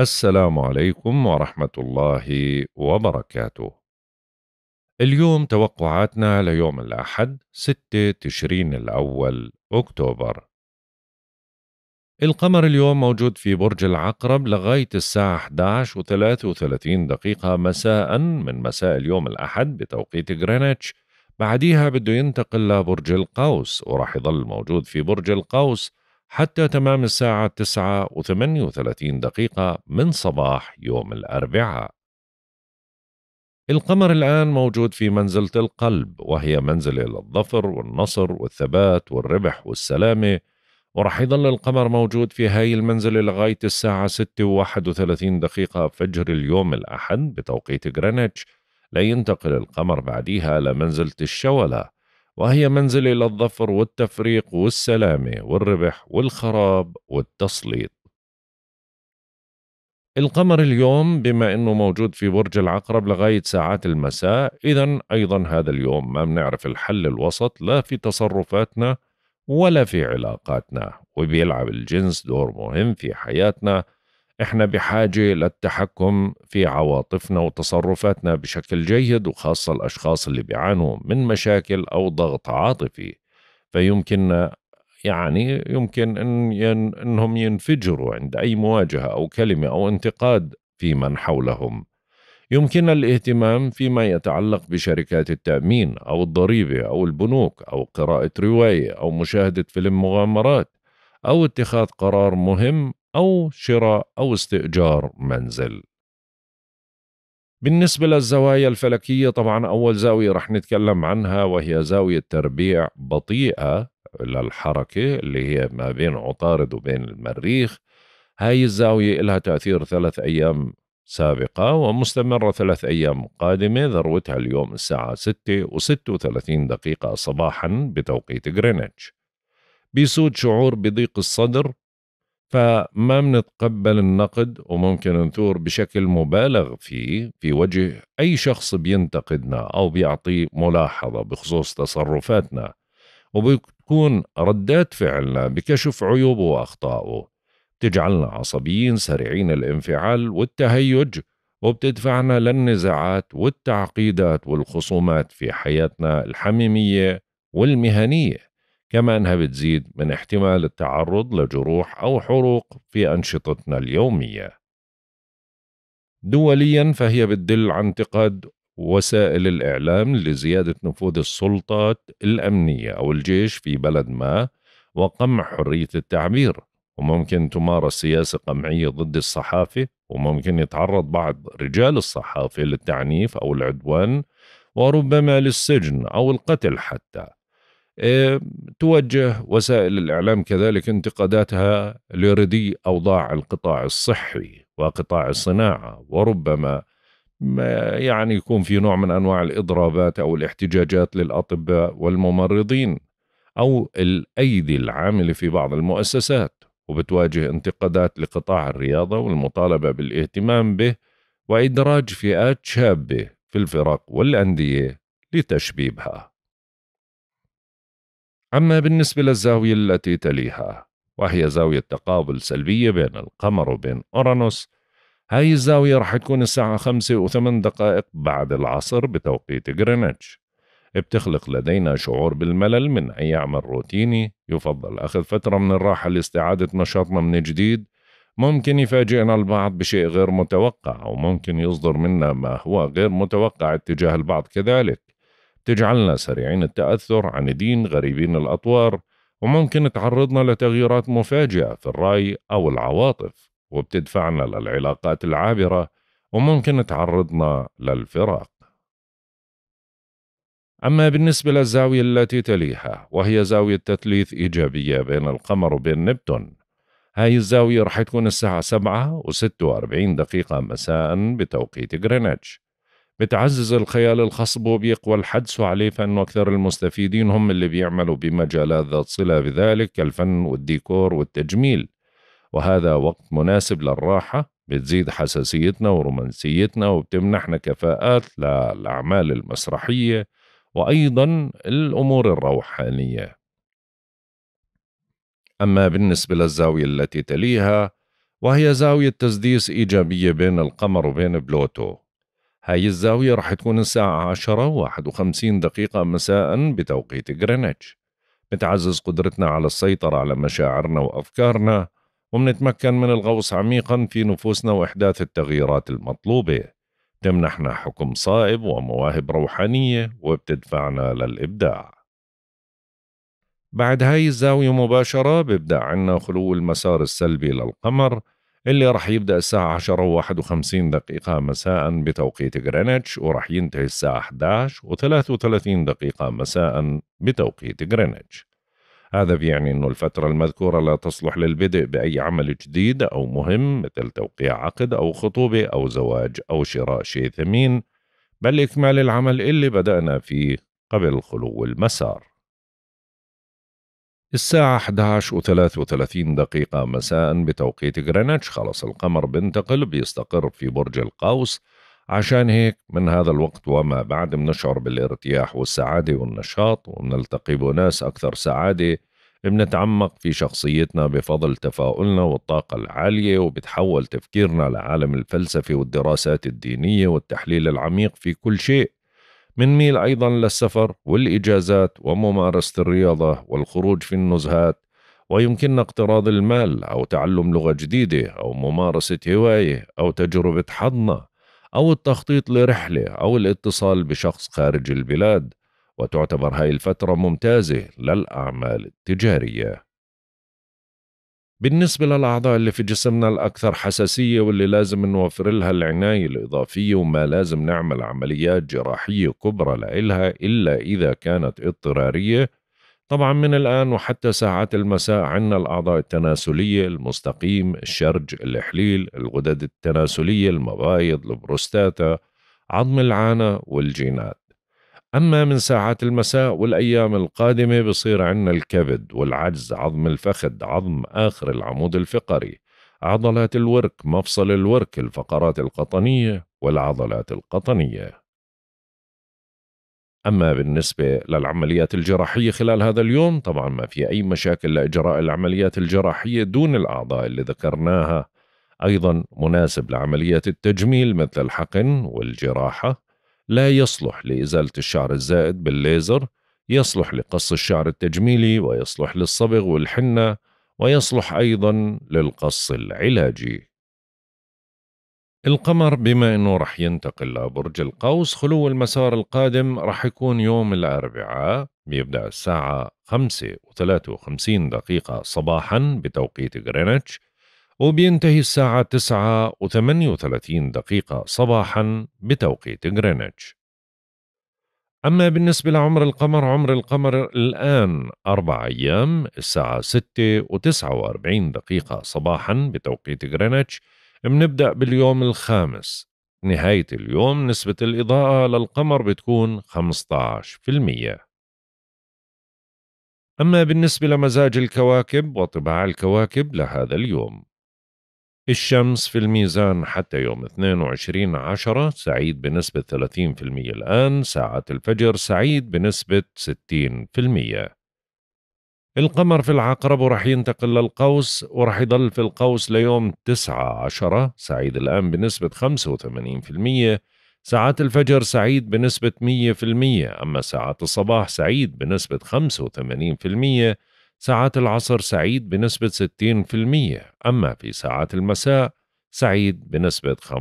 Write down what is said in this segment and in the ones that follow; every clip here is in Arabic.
السلام عليكم ورحمة الله وبركاته. اليوم توقعاتنا ليوم الأحد 6 تشرين الأول أكتوبر. القمر اليوم موجود في برج العقرب لغاية الساعة 11 و 33 دقيقة مساء من مساء اليوم الأحد بتوقيت غرينتش بعديها بده ينتقل لبرج القوس وراح يظل موجود في برج القوس حتى تمام الساعة 9 و38 دقيقة من صباح يوم الأربعاء القمر الآن موجود في منزلة القلب وهي منزلة للظفر والنصر والثبات والربح والسلامة ورح يظل القمر موجود في هاي المنزلة لغاية الساعة 6 و 31 دقيقة فجر اليوم الأحد بتوقيت غرينتش لينتقل القمر بعديها لمنزلة الشولة وهي منزلة للظفر والتفريق والسلامة والربح والخراب والتسليط القمر اليوم بما أنه موجود في برج العقرب لغاية ساعات المساء إذا أيضا هذا اليوم ما بنعرف الحل الوسط لا في تصرفاتنا ولا في علاقاتنا وبيلعب الجنس دور مهم في حياتنا احنا بحاجه للتحكم في عواطفنا وتصرفاتنا بشكل جيد وخاصه الاشخاص اللي بيعانوا من مشاكل او ضغط عاطفي فيمكننا يعني يمكن ان ين انهم ينفجروا عند اي مواجهه او كلمه او انتقاد في من حولهم يمكننا الاهتمام فيما يتعلق بشركات التامين او الضريبه او البنوك او قراءه روايه او مشاهده فيلم مغامرات او اتخاذ قرار مهم أو شراء أو استئجار منزل بالنسبة للزوايا الفلكية طبعا أول زاوية رح نتكلم عنها وهي زاوية تربيع بطيئة للحركة اللي هي ما بين عطارد وبين المريخ هاي الزاوية لها تأثير ثلاث أيام سابقة ومستمرة ثلاث أيام قادمة ذروتها اليوم الساعة 6 و36 دقيقة صباحا بتوقيت غرينتش بيسود شعور بضيق الصدر فما منتقبل النقد وممكن نثور بشكل مبالغ فيه في وجه أي شخص بينتقدنا أو بيعطي ملاحظة بخصوص تصرفاتنا وبتكون ردات فعلنا بكشف عيوبه وأخطائه تجعلنا عصبيين سريعين الانفعال والتهيج وبتدفعنا للنزاعات والتعقيدات والخصومات في حياتنا الحميمية والمهنية كما أنها بتزيد من احتمال التعرض لجروح أو حروق في أنشطتنا اليومية دوليا فهي بتدل عن انتقاد وسائل الإعلام لزيادة نفوذ السلطات الأمنية أو الجيش في بلد ما وقمع حرية التعبير وممكن تمارس سياسة قمعية ضد الصحافة وممكن يتعرض بعض رجال الصحافة للتعنيف أو العدوان وربما للسجن أو القتل حتى آه، توجه وسائل الإعلام كذلك انتقاداتها لردي أوضاع القطاع الصحي وقطاع الصناعة وربما ما يعني يكون في نوع من أنواع الإضرابات أو الاحتجاجات للأطباء والممرضين أو الأيدي العاملة في بعض المؤسسات وبتواجه انتقادات لقطاع الرياضة والمطالبة بالاهتمام به وإدراج فئات شابة في الفرق والأندية لتشبيبها أما بالنسبة للزاوية التي تليها وهي زاوية تقابل سلبية بين القمر وبين أورانوس هاي الزاوية رح تكون الساعة خمسة وثمان دقائق بعد العصر بتوقيت غرينتش بتخلق لدينا شعور بالملل من أي عمل روتيني يفضل أخذ فترة من الراحة لاستعادة نشاطنا من جديد ممكن يفاجئنا البعض بشيء غير متوقع وممكن يصدر منا ما هو غير متوقع اتجاه البعض كذلك تجعلنا سريعين التأثر عن دين غريبين الأطوار وممكن تعرضنا لتغييرات مفاجئة في الرأي أو العواطف وبتدفعنا للعلاقات العابرة وممكن تعرضنا للفراق أما بالنسبة للزاوية التي تليها وهي زاوية تثليث إيجابية بين القمر وبين نبتون هاي الزاوية رح تكون الساعة 7 و46 دقيقة مساء بتوقيت غرينتش بتعزز الخيال الخصب وبيقوى الحدس عليه فانه اكثر المستفيدين هم اللي بيعملوا بمجالات ذات صله بذلك كالفن والديكور والتجميل وهذا وقت مناسب للراحه بتزيد حساسيتنا ورومانسيتنا وبتمنحنا كفاءات للأعمال المسرحية وأيضا الأمور الروحانية أما بالنسبة للزاوية التي تليها وهي زاوية تسديس إيجابية بين القمر وبين بلوتو هاي الزاوية راح تكون الساعة واحد وخمسين دقيقة مساء بتوقيت غرينتش بتعزز قدرتنا على السيطرة على مشاعرنا وأفكارنا ومنتمكن من الغوص عميقا في نفوسنا وإحداث التغييرات المطلوبة تمنحنا حكم صائب ومواهب روحانية وبتدفعنا للإبداع بعد هاي الزاوية مباشرة بيبدأ عنا خلو المسار السلبي للقمر اللي راح يبدأ الساعة 10 و51 دقيقة مساء بتوقيت غرينتش وراح ينتهي الساعة 11 و33 دقيقة مساء بتوقيت غرينتش هذا بيعني أنه الفترة المذكورة لا تصلح للبدء بأي عمل جديد أو مهم مثل توقيع عقد أو خطوبة أو زواج أو شراء شيء ثمين بل إكمال العمل اللي بدأنا فيه قبل خلو المسار الساعة 11 و33 دقيقة مساء بتوقيت غرينتش خلاص القمر بينتقل بيستقر في برج القوس عشان هيك من هذا الوقت وما بعد بنشعر بالارتياح والسعادة والنشاط وبنلتقي بناس أكثر سعادة بنتعمق في شخصيتنا بفضل تفاؤلنا والطاقة العالية وبتحول تفكيرنا لعالم الفلسفة والدراسات الدينية والتحليل العميق في كل شيء منميل أيضا للسفر والإجازات وممارسة الرياضة والخروج في النزهات ويمكننا اقتراض المال أو تعلم لغة جديدة أو ممارسة هواية أو تجربة حضنة أو التخطيط لرحلة أو الاتصال بشخص خارج البلاد وتعتبر هاي الفترة ممتازة للأعمال التجارية بالنسبة للأعضاء اللي في جسمنا الأكثر حساسية واللي لازم نوفر لها العناية الإضافية وما لازم نعمل عمليات جراحية كبرى لإلها إلا إذا كانت اضطرارية طبعا من الآن وحتى ساعات المساء عندنا الأعضاء التناسلية المستقيم الشرج الإحليل الغدد التناسلية المبايض البروستاتا عظم العانة والجينات أما من ساعات المساء والأيام القادمة بصير عنا الكبد والعجز عظم الفخذ عظم آخر العمود الفقري عضلات الورك مفصل الورك الفقرات القطنية والعضلات القطنية أما بالنسبة للعمليات الجراحية خلال هذا اليوم طبعا ما في أي مشاكل لإجراء العمليات الجراحية دون الأعضاء اللي ذكرناها أيضا مناسب لعمليات التجميل مثل الحقن والجراحة لا يصلح لإزالة الشعر الزائد بالليزر يصلح لقص الشعر التجميلي ويصلح للصبغ والحنة ويصلح أيضا للقص العلاجي القمر بما أنه رح ينتقل لبرج القوس خلو المسار القادم رح يكون يوم الأربعاء بيبدأ الساعة 5 و53 دقيقة صباحا بتوقيت غرينتش وبينتهي الساعة 9 و 38 دقيقة صباحا بتوقيت غرينتش أما بالنسبة لعمر القمر عمر القمر الآن أربع أيام الساعة 6 و 49 دقيقة صباحا بتوقيت غرينتش بنبدأ باليوم الخامس نهاية اليوم نسبة الإضاءة للقمر بتكون 15% أما بالنسبة لمزاج الكواكب وطباع الكواكب لهذا اليوم الشمس في الميزان حتى يوم 22 عشرة سعيد بنسبة 30% الآن ساعة الفجر سعيد بنسبة 60% القمر في العقرب ورح ينتقل للقوس ورح يضل في القوس ليوم 9 عشرة سعيد الآن بنسبة 85% ساعات الفجر سعيد بنسبة 100% أما ساعات الصباح سعيد بنسبة 85% ساعات العصر سعيد بنسبة 60% أما في ساعات المساء سعيد بنسبة 15%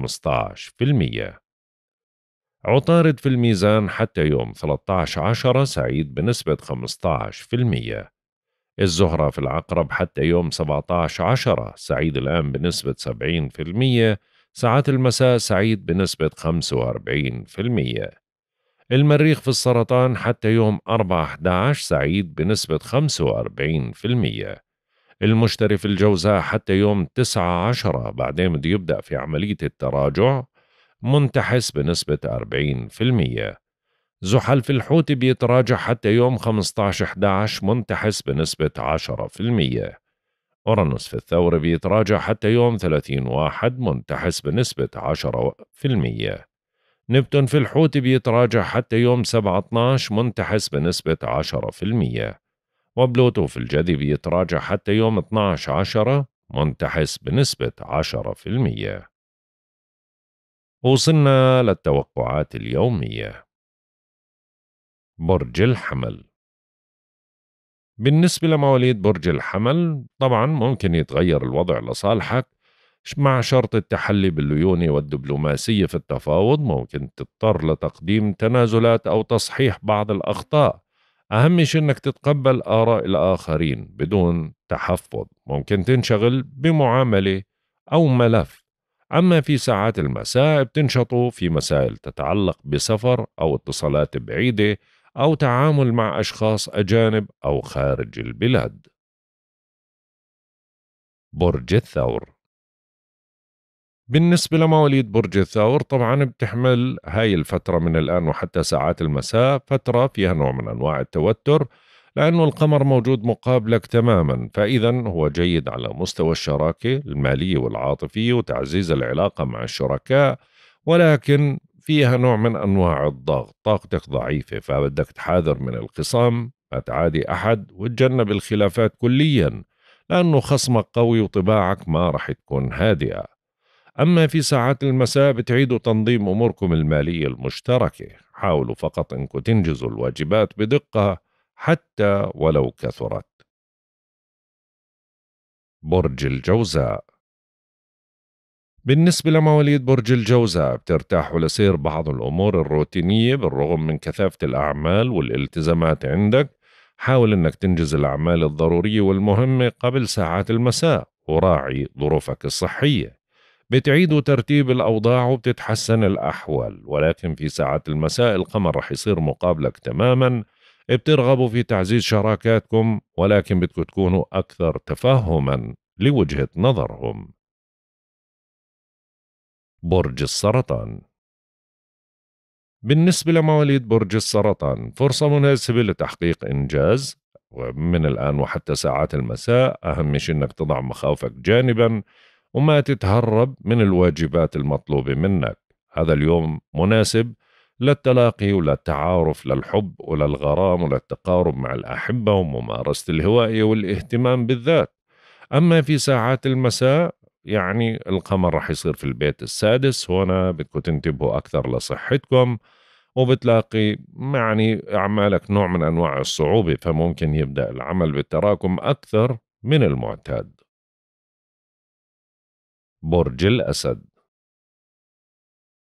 عطارد في الميزان حتى يوم 13 عشرة سعيد بنسبة 15% الزهرة في العقرب حتى يوم 17 عشرة سعيد الآن بنسبة 70% ساعات المساء سعيد بنسبة 45% المريخ في السرطان حتى يوم 4/11 سعيد بنسبة 45% المشتري في الجوزاء حتى يوم 9/10 بعدين بده يبدأ في عملية التراجع منتحس بنسبة 40% زحل في الحوت بيتراجع حتى يوم 15/11 منتحس بنسبة 10% أورانوس في الثور بيتراجع حتى يوم 30 واحد منتحس بنسبة 10% نبتون في الحوت بيتراجع حتى يوم 7/12 منتحس بنسبة 10% وبلوتو في الجدي بيتراجع حتى يوم 12/10 منتحس بنسبة 10% وصلنا للتوقعات اليومية برج الحمل بالنسبة لمواليد برج الحمل طبعا ممكن يتغير الوضع لصالحك مع شرط التحلي بالليونة والدبلوماسية في التفاوض ممكن تضطر لتقديم تنازلات أو تصحيح بعض الأخطاء أهم شيء أنك تتقبل آراء الآخرين بدون تحفظ ممكن تنشغل بمعاملة أو ملف أما في ساعات المساء بتنشطوا في مسائل تتعلق بسفر أو اتصالات بعيدة أو تعامل مع أشخاص أجانب أو خارج البلاد برج الثور بالنسبة لمواليد برج الثور طبعا بتحمل هاي الفترة من الآن وحتى ساعات المساء فترة فيها نوع من أنواع التوتر لأنه القمر موجود مقابلك تماما فإذا هو جيد على مستوى الشراكة المالية والعاطفية وتعزيز العلاقة مع الشركاء ولكن فيها نوع من أنواع الضغط طاقتك ضعيفة فبدك تحاذر من الخصام ما تعادي أحد وتجنب الخلافات كليا لأنه خصمك قوي وطباعك ما رح تكون هادئة أما في ساعات المساء بتعيدوا تنظيم أموركم المالية المشتركة حاولوا فقط أنكم تنجزوا الواجبات بدقة حتى ولو كثرت برج الجوزاء بالنسبة لمواليد برج الجوزاء بترتاحوا لسير بعض الأمور الروتينية بالرغم من كثافة الأعمال والالتزامات عندك حاول أنك تنجز الأعمال الضرورية والمهمة قبل ساعات المساء وراعي ظروفك الصحية بتعيد ترتيب الأوضاع وبتتحسن الأحوال ولكن في ساعات المساء القمر رح يصير مقابلك تماما بترغبوا في تعزيز شراكاتكم ولكن بدكم تكونوا أكثر تفهما لوجهة نظرهم برج السرطان بالنسبة لمواليد برج السرطان فرصة مناسبة لتحقيق إنجاز ومن الآن وحتى ساعات المساء أهم شيء أنك تضع مخاوفك جانبا وما تتهرب من الواجبات المطلوبة منك هذا اليوم مناسب للتلاقي وللتعارف للحب وللغرام وللتقارب مع الأحبة وممارسة الهواية والاهتمام بالذات أما في ساعات المساء يعني القمر رح يصير في البيت السادس هنا بدكم تنتبهوا أكثر لصحتكم وبتلاقي يعني أعمالك نوع من أنواع الصعوبة فممكن يبدأ العمل بالتراكم أكثر من المعتاد برج الأسد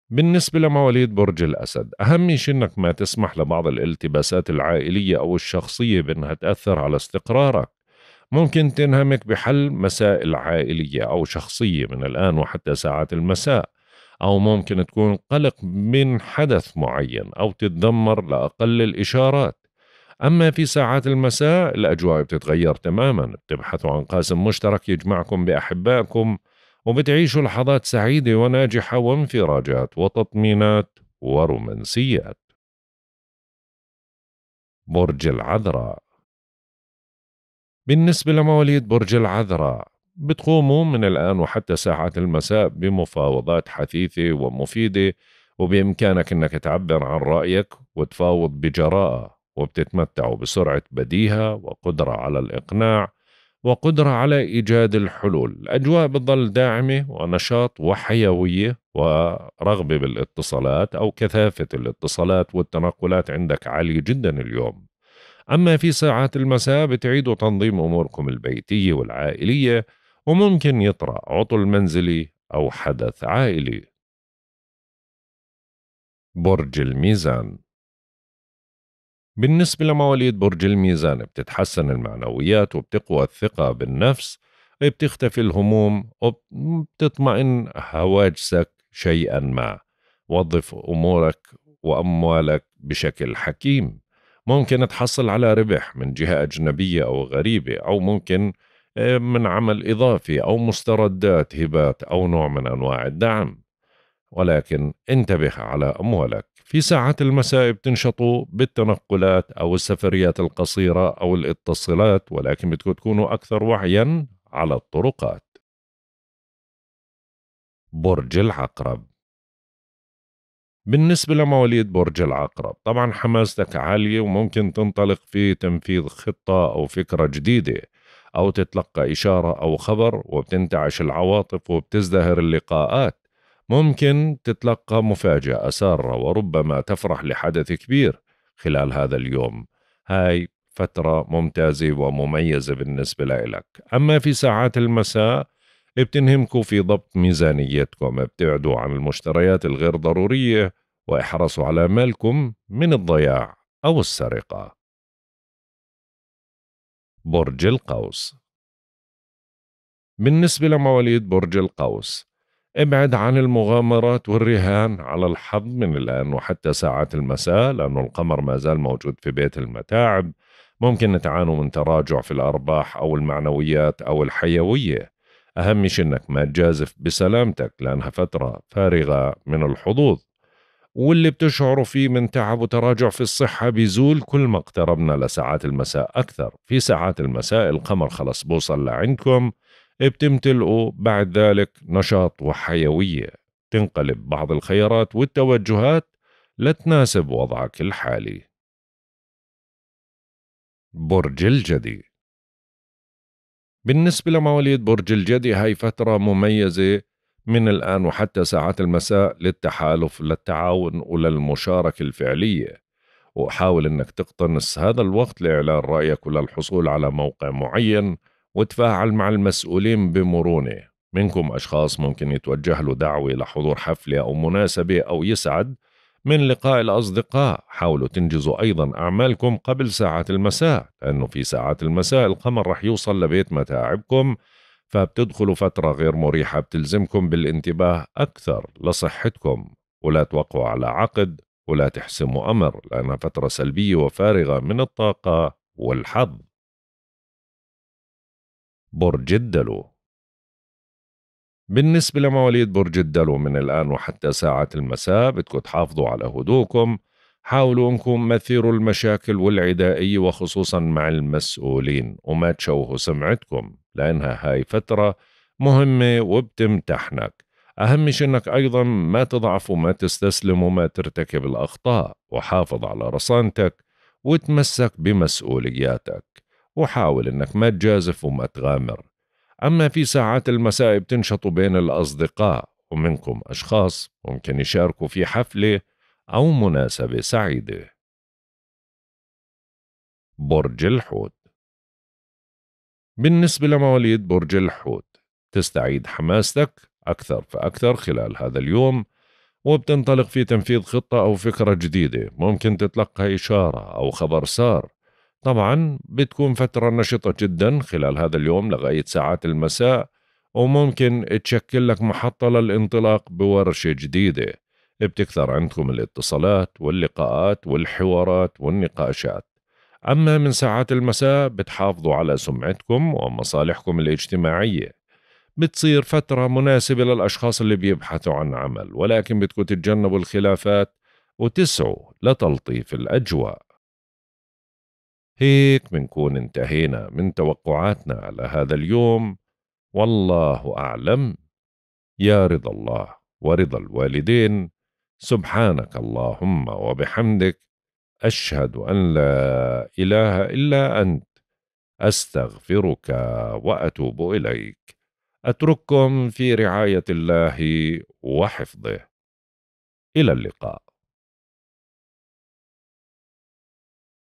بالنسبة لمواليد برج الأسد أهم شيء أنك ما تسمح لبعض الالتباسات العائلية أو الشخصية بأنها تأثر على استقرارك ممكن تنهمك بحل مسائل عائلية أو شخصية من الآن وحتى ساعات المساء أو ممكن تكون قلق من حدث معين أو تتذمر لأقل الإشارات أما في ساعات المساء الأجواء بتتغير تماما بتبحثوا عن قاسم مشترك يجمعكم بأحبائكم وبتعيشوا لحظات سعيدة وناجحة وانفراجات وتطمينات ورومانسيات برج العذراء بالنسبة لمواليد برج العذراء بتقوموا من الآن وحتى ساعات المساء بمفاوضات حثيثة ومفيدة وبإمكانك أنك تعبر عن رأيك وتفاوض بجراءة وبتتمتعوا بسرعة بديهة وقدرة على الإقناع وقدرة على إيجاد الحلول الأجواء بتظل داعمة ونشاط وحيوية ورغبة بالاتصالات أو كثافة الاتصالات والتنقلات عندك عالية جدا اليوم أما في ساعات المساء بتعيدوا تنظيم أموركم البيتية والعائلية وممكن يطرأ عطل منزلي أو حدث عائلي برج الميزان بالنسبة لمواليد برج الميزان بتتحسن المعنويات وبتقوى الثقة بالنفس بتختفي الهموم وبتطمئن هواجسك شيئا ما وظف أمورك وأموالك بشكل حكيم ممكن تحصل على ربح من جهة أجنبية أو غريبة أو ممكن آه، من عمل إضافي أو مستردات هبات أو نوع من أنواع الدعم ولكن انتبه على أموالك في ساعات المساء بتنشطوا بالتنقلات أو السفريات القصيرة أو الاتصالات ولكن بدكم تكونوا أكثر وعيا على الطرقات برج العقرب بالنسبة لمواليد برج العقرب طبعا حماستك عالية وممكن تنطلق في تنفيذ خطة أو فكرة جديدة أو تتلقى إشارة أو خبر وبتنتعش العواطف وبتزدهر اللقاءات ممكن تتلقى مفاجأة سارة وربما تفرح لحدث كبير خلال هذا اليوم هاي فترة ممتازة ومميزة بالنسبة لإلك أما في ساعات المساء بتنهمكوا في ضبط ميزانيتكم ابتعدوا عن المشتريات الغير ضرورية واحرصوا على مالكم من الضياع أو السرقة برج القوس بالنسبة لمواليد برج القوس ابعد عن المغامرات والرهان على الحظ من الآن وحتى ساعات المساء لأن القمر ما زال موجود في بيت المتاعب ممكن نتعانوا من تراجع في الأرباح أو المعنويات أو الحيوية أهم شيء أنك ما تجازف بسلامتك لأنها فترة فارغة من الحظوظ واللي بتشعر فيه من تعب وتراجع في الصحة بيزول كل ما اقتربنا لساعات المساء أكثر في ساعات المساء القمر خلص بوصل لعندكم بتمتلئه بعد ذلك نشاط وحيوية تنقلب بعض الخيارات والتوجهات لتناسب وضعك الحالي برج الجدي بالنسبة لمواليد برج الجدي هاي فترة مميزة من الآن وحتى ساعات المساء للتحالف للتعاون وللمشاركة الفعلية وحاول أنك تقتنص هذا الوقت لإعلان رأيك وللحصول على موقع معين وتفاعل مع المسؤولين بمرونة منكم أشخاص ممكن يتوجه له دعوة لحضور حفلة أو مناسبة أو يسعد من لقاء الأصدقاء حاولوا تنجزوا أيضا أعمالكم قبل ساعات المساء لأنه في ساعات المساء القمر رح يوصل لبيت متاعبكم فبتدخلوا فترة غير مريحة بتلزمكم بالانتباه أكثر لصحتكم ولا توقعوا على عقد ولا تحسموا أمر لأنها فترة سلبية وفارغة من الطاقة والحظ برج الدلو بالنسبة لمواليد برج الدلو من الآن وحتى ساعات المساء بدكم تحافظوا على هدوءكم حاولوا انكم مثيروا المشاكل والعدائية وخصوصا مع المسؤولين وما تشوهوا سمعتكم لأنها هاي فترة مهمة وبتمتحنك أهم شيء أنك أيضا ما تضعف وما تستسلم وما ترتكب الأخطاء وحافظ على رصانتك وتمسك بمسؤولياتك وحاول انك ما تجازف وما تغامر اما في ساعات المساء بتنشطوا بين الاصدقاء ومنكم اشخاص ممكن يشاركوا في حفله او مناسبه سعيده برج الحوت بالنسبة لمواليد برج الحوت تستعيد حماستك أكثر فأكثر خلال هذا اليوم وبتنطلق في تنفيذ خطة أو فكرة جديدة ممكن تتلقى إشارة أو خبر سار طبعا بتكون فترة نشطة جدا خلال هذا اليوم لغاية ساعات المساء وممكن تشكل لك محطة للانطلاق بورشة جديدة بتكثر عندكم الاتصالات واللقاءات والحوارات والنقاشات أما من ساعات المساء بتحافظوا على سمعتكم ومصالحكم الاجتماعية بتصير فترة مناسبة للأشخاص اللي بيبحثوا عن عمل ولكن بدكم تتجنبوا الخلافات وتسعوا لتلطيف الأجواء هيك بنكون انتهينا من توقعاتنا على هذا اليوم والله أعلم يا رضا الله ورضا الوالدين سبحانك اللهم وبحمدك أشهد أن لا إله إلا أنت أستغفرك وأتوب إليك أترككم في رعاية الله وحفظه إلى اللقاء